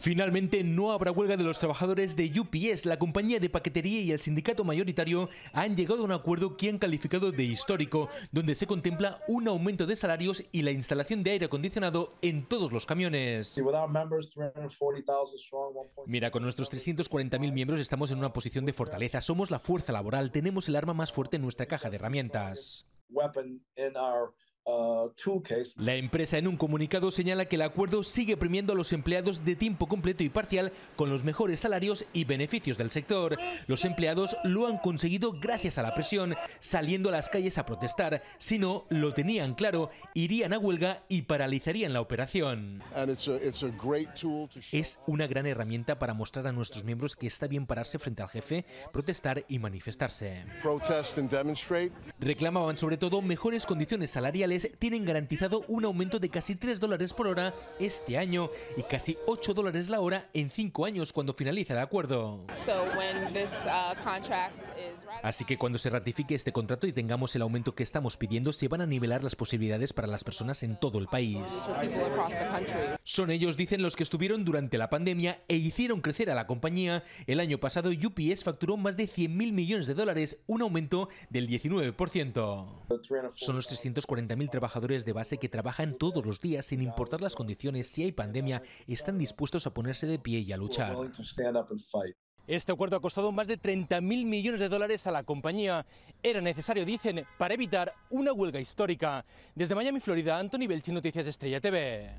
Finalmente, no habrá huelga de los trabajadores de UPS. La compañía de paquetería y el sindicato mayoritario han llegado a un acuerdo que han calificado de histórico, donde se contempla un aumento de salarios y la instalación de aire acondicionado en todos los camiones. Mira, con nuestros 340.000 miembros estamos en una posición de fortaleza. Somos la fuerza laboral, tenemos el arma más fuerte en nuestra caja de herramientas. Uh, la empresa en un comunicado señala que el acuerdo sigue premiando a los empleados de tiempo completo y parcial con los mejores salarios y beneficios del sector. Los empleados lo han conseguido gracias a la presión, saliendo a las calles a protestar. Si no, lo tenían claro, irían a huelga y paralizarían la operación. Es una gran herramienta para mostrar a nuestros miembros que está bien pararse frente al jefe, protestar y manifestarse. Reclamaban sobre todo mejores condiciones salariales tienen garantizado un aumento de casi 3 dólares por hora este año y casi 8 dólares la hora en 5 años cuando finaliza el acuerdo. Uh, Así que cuando se ratifique este contrato y tengamos el aumento que estamos pidiendo, se van a nivelar las posibilidades para las personas en todo el país. Son ellos, dicen, los que estuvieron durante la pandemia e hicieron crecer a la compañía. El año pasado UPS facturó más de 100.000 millones de dólares, un aumento del 19%. Son los 340.000 trabajadores de base que trabajan todos los días sin importar las condiciones si hay pandemia, están dispuestos a ponerse de pie y a luchar. Este acuerdo ha costado más de 30.000 millones de dólares a la compañía. Era necesario, dicen, para evitar una huelga histórica. Desde Miami, Florida, Anthony Belchi, Noticias Estrella TV.